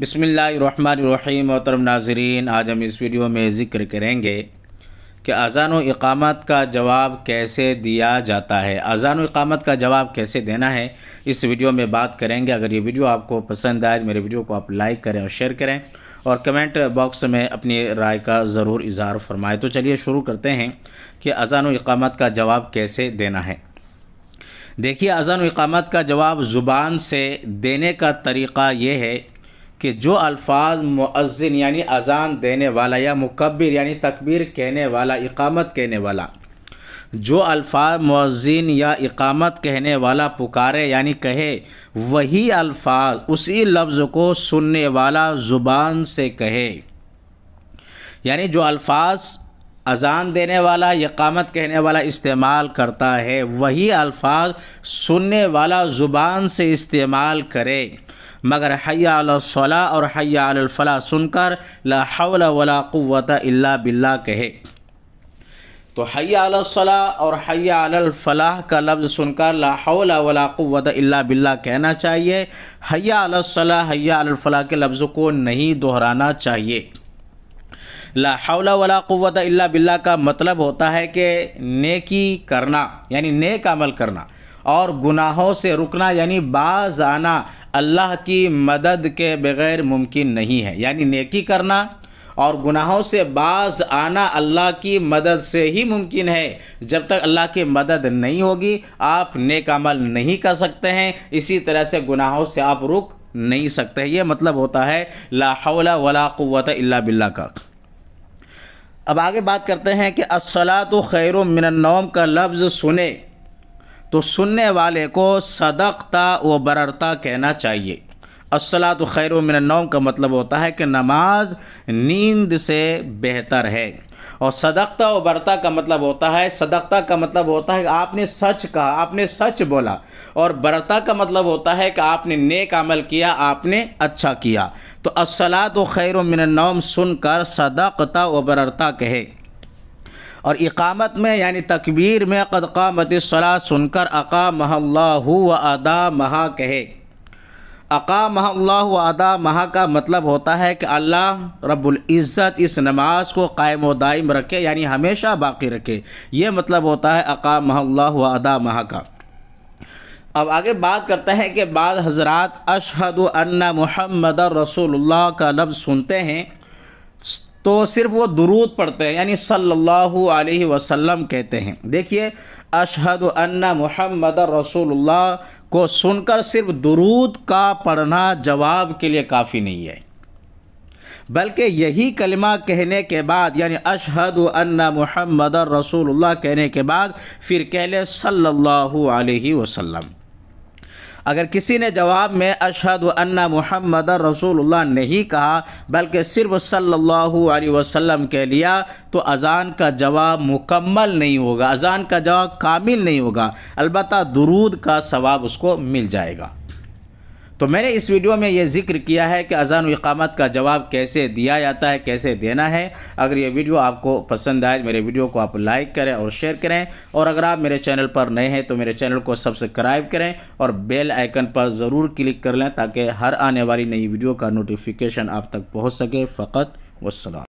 बसमिलीम मोहतरम नाजरीन आज हम इस वीडियो में ज़िक्र करेंगे कि अजान इकामत का जवाब कैसे दिया जाता है अजान इकामत का जवाब कैसे देना है इस वीडियो में बात करेंगे अगर ये वीडियो आपको पसंद आए मेरे वीडियो को आप लाइक करें और शेयर करें और कमेंट बॉक्स में अपनी राय का ज़रूर इजहार फरमाएँ तो चलिए शुरू करते हैं कि अजान इकामत का जवाब कैसे देना है देखिए अजान इकामत का जवाब ज़ुबान से देने का तरीक़ा ये है कि जो अल्फाज मुअzzन यानी अज़ान देने वाला या मुकब्बिर यानी तकबीर कहने वाला इकामत कहने वाला जो अल्फाज मुअzzन या इकामत कहने वाला पुकारे यानी कहे वही अल्फाज उसी लफ्ज़ को सुनने वाला ज़ुबान से कहे यानी जो अल्फाज अजान देने वाला यकामत कहने वाला इस्तेमाल करता है वही अल्फाज सुनने वाला ज़ुबान से इस्तेमाल करे मगर हयासला और हयाफ़ला सुनकर ला हौल वला क़वत अल्ला बिल्ला कहे तो हयासला और हयालफलाह का लफ्ज़ सुनकर ला हौल वला क़वत अल्ला बिल्ला कहना चाहिए हयासला हयालफलाह के लफ्ज़ को नहीं दोहराना चाहिए ला हौला वला क़वत अल्ला बिल्ला का मतलब होता है कि नेकी करना यानी नेक अमल करना और गुनाहों से रुकना यानी बाज आना अल्लाह की मदद के बगैर मुमकिन नहीं है यानी नेकी करना और गुनाहों से बाज आना अल्लाह की मदद से ही मुमकिन है जब तक अल्लाह की मदद नहीं होगी आप नेक अमल नहीं कर सकते हैं इसी तरह से गुनाहों से आप रुक नहीं सकते ये मतलब होता है ला हौला वला क़ुवत इल्ला बिल्ला का अब आगे बात करते हैं कि असला तो खैर मिनम का लफ्ज़ सुने तो सुनने वाले को सदकता व बररता कहना चाहिए खैर व मिन नौम का मतलब होता है कि नमाज नींद से बेहतर है और सदकता व बरता का मतलब होता है सदकता का मतलब होता है कि आपने सच कहा आपने सच बोला और बरता का मतलब होता है कि आपने नेक अमल किया आपने अच्छा किया तो असलात व खैर मिन नौम सुनकर सदकता व बरता कहे और इकामत में यानी तकबीर में कद कामतला सुनकर अका महल्ला व अदा महा कहे अका महल्ला व अदा महा का मतलब होता है कि अल्लाह रब्बुल इज़्ज़त इस नमाज को कायम व दायम रखे यानी हमेशा बाकी रखे ये मतलब होता है अका महल्ला व अदा महा का अब आगे बात करते हैं कि बाद हजरात अशहद अन्ना मोहम्मद रसूलुल्लाह का लफ्ज़ सुनते हैं तो सिर्फ वो दुरूद पढ़ते हैं यानी सल्लल्लाहु अलैहि वसल्लम कहते हैं देखिए अशहद अन्ना मुहम्मद रसूलुल्लाह को सुनकर सिर्फ दुरूद का पढ़ना जवाब के लिए काफ़ी नहीं है बल्कि यही कलमा कहने के बाद यानी अशहद अन्ना मुहम्मद रसूलुल्लाह कहने के बाद फिर कह ले सल्लल्लाहु अलैहि वसल्लम अगर किसी ने जवाब में अशद अन्ना मोहम्मद रसूल नहीं कहा बल्कि सिर्फ सल्लल्लाहु अलैहि वसल्लम कह लिया तो अज़ान का जवाब मुकम्मल नहीं होगा अज़ान का जवाब कामिल नहीं होगा अलबत् दरूद का सवाब उसको मिल जाएगा तो मैंने इस वीडियो में ये जिक्र किया है कि अजान अकामत का जवाब कैसे दिया जाता है कैसे देना है अगर ये वीडियो आपको पसंद आए मेरे वीडियो को आप लाइक करें और शेयर करें और अगर आप मेरे चैनल पर नए हैं तो मेरे चैनल को सब्सक्राइब करें और बेल आइकन पर ज़रूर क्लिक कर लें ताकि हर आने वाली नई वीडियो का नोटिफिकेशन आप तक पहुँच सके फ़कत वसलाम